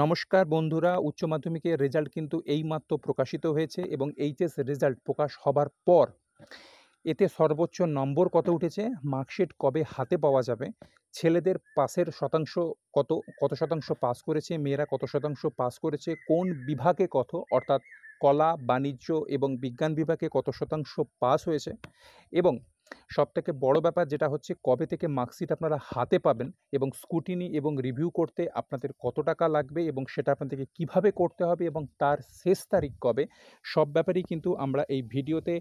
নমস্কার বন্ধুরা উচ্চ মাধ্যমিকের রেজাল্ট কিন্তু এইমাত্র প্রকাশিত হয়েছে এবং এইচএস রেজাল্ট প্রকাশ হবার পর এতে সর্বোচ্চ নম্বর কত উঠেছে মার্কশিট কবে হাতে পাওয়া যাবে ছেলেদের পাশের শতাংশ কত কত শতাংশ পাস করেছে মেয়েরা কত শতাংশ পাস করেছে কোন বিভাগে কত অর্থাৎ কলা বাণিজ্য এবং বিজ্ঞান বিভাগে কত শতাংশ পাস হয়েছে এবং সবথেকে বড় ব্যাপার যেটা হচ্ছে কবে থেকে মার্কশিট আপনারা হাতে পাবেন এবং স্কুটিনি এবং রিভিউ করতে আপনাদের কত টাকা লাগবে এবং সেটা আপনাদেরকে কিভাবে করতে হবে এবং তার শেষ তারিখ কবে সব ব্যাপারেই কিন্তু আমরা এই ভিডিওতে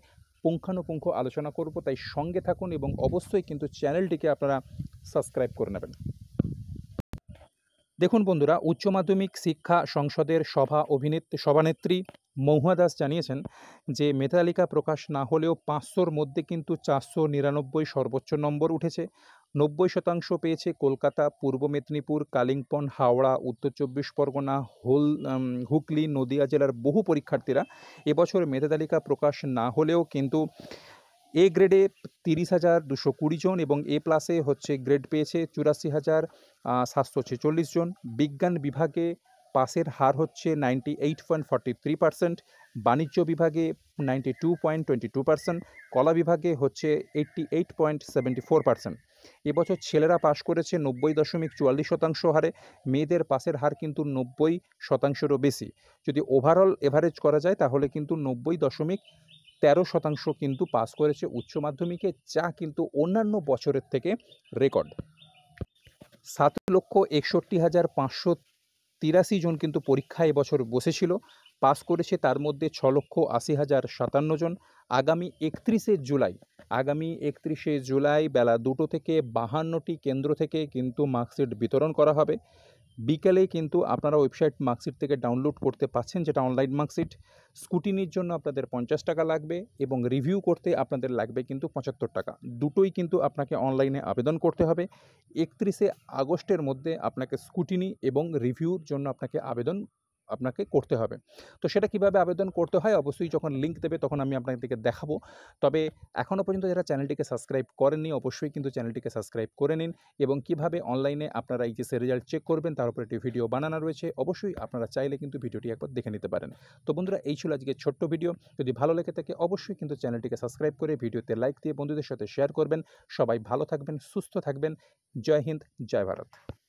পুঙ্খানুপুঙ্খ আলোচনা করব তাই সঙ্গে থাকুন এবং অবশ্যই কিন্তু চ্যানেলটিকে আপনারা সাবস্ক্রাইব করে নেবেন দেখুন বন্ধুরা উচ্চ মাধ্যমিক শিক্ষা সংসদের সভা অভিনেত্রী সভানেত্রী মহুয়া দাস জানিয়েছেন যে মেধালিকা প্রকাশ না হলেও পাঁচশোর মধ্যে কিন্তু চারশো নিরানব্বই সর্বোচ্চ নম্বর উঠেছে নব্বই শতাংশ পেয়েছে কলকাতা পূর্ব মেদিনীপুর কালিম্পন হাওড়া উত্তর চব্বিশ পরগনা হোল হুগলি নদিয়া জেলার বহু পরীক্ষার্থীরা এবছর মেধাতালিকা প্রকাশ না হলেও কিন্তু এ গ্রেডে তিরিশ হাজার দুশো কুড়ি জন এবং এ প্লাসে হচ্ছে গ্রেড পেয়েছে চুরাশি হাজার সাতশো ছেচল্লিশ জন বিজ্ঞান বিভাগে পাসের হার হচ্ছে ninety eight point forty three percent বাণিজ্য বিভাগে ninety two point twenty two percent কলা বিভাগে হচ্ছে eighty eight point seventy four percent এবছর ছেলেরা পাশ করেছে নব্বই দশমিক চুয়াল্লিশ শতাংশ হারে মেয়েদের পাশের হার কিন্তু নব্বই শতাংশেরও বেশি যদি ওভারঅল এভারেজ করা যায় তাহলে কিন্তু নব্বই দশমিক তেরো শতাংশ কিন্তু পাস করেছে উচ্চ মাধ্যমিকে যা কিন্তু অন্যান্য বছরের থেকে রেকর্ড সাত লক্ষ একষট্টি হাজার পাঁচশো তিরাশি জন কিন্তু পরীক্ষা এবছর বসেছিল পাস করেছে তার মধ্যে ছ লক্ষ আশি হাজার সাতান্ন জন আগামী একত্রিশে জুলাই আগামী একত্রিশে জুলাই বেলা দুটো থেকে বাহান্নটি কেন্দ্র থেকে কিন্তু মার্কশিট বিতরণ করা হবে বিকেলেই কিন্তু আপনারা ওয়েবসাইট মার্কশিট থেকে ডাউনলোড করতে পাচ্ছেন যেটা অনলাইন মার্কশিট স্কুটিনির জন্য আপনাদের পঞ্চাশ টাকা লাগবে এবং রিভিউ করতে আপনাদের লাগবে কিন্তু পঁচাত্তর টাকা দুটোই কিন্তু আপনাকে অনলাইনে আবেদন করতে হবে একত্রিশে আগস্টের মধ্যে আপনাকে স্কুটিনি এবং রিভিউর জন্য আপনাকে আবেদন আপনাকে করতে হবে তো সেটা কিভাবে আবেদন করতে হয় অবশ্যই যখন লিঙ্ক দেবে তখন আমি আপনাদেরকে দেখাবো তবে এখনও পর্যন্ত যারা চ্যানেলটিকে সাবস্ক্রাইব করেননি অবশ্যই কিন্তু চ্যানেলটিকে সাবস্ক্রাইব করে নিন এবং কিভাবে অনলাইনে আপনারা এই যে রেজাল্ট চেক করবেন তার উপর একটি ভিডিও বানানো রয়েছে অবশ্যই আপনারা চাইলে কিন্তু ভিডিওটি একবার দেখে নিতে পারেন তো বন্ধুরা এই ছিল আজকে ছোট্ট ভিডিও যদি ভালো লেগে থাকে অবশ্যই কিন্তু চ্যানেলটিকে সাবস্ক্রাইব করে ভিডিওতে লাইক দিয়ে বন্ধুদের সাথে শেয়ার করবেন সবাই ভালো থাকবেন সুস্থ থাকবেন জয় হিন্দ জয় ভারত